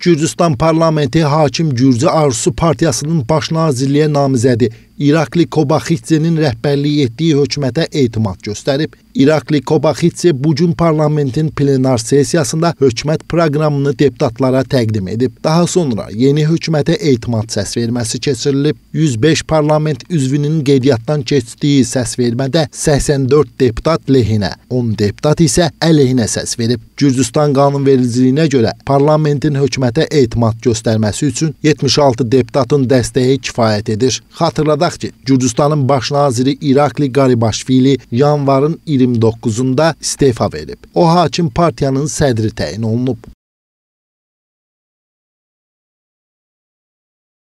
Gürcüstan parlamenti hakim Gürcü Arzusu partiyasının baş nazirliyə namizədi İrakli Kobaxitsenin rəhbərlik etdiyi hökumətə etimad göstərib. İrakli Kobaxitse bu gün parlamentin plenar sessiyasında hökumət proqramını deputatlara təqdim edib. Daha sonra yeni hökumətə etimad səsverməsi keçirilib. 105 parlament üzvünün qeydiyyatdan keçdiyi səsvermədə 84 deputat lehinə, 10 deputat isə əleyhinə səs verib. Gürcüstan qanunvericiliyinə görə parlamentin hökumətə etimad göstərməsi üçün 76 deputatın dəstəyi kifayət edir. Xatırladaq Xatırladaq ki, Gürcüstanın baş naziri İrakli Qaribaşvili yanvarın 29-da istefa verib. O hakim partiyanın sədri təyin olunub.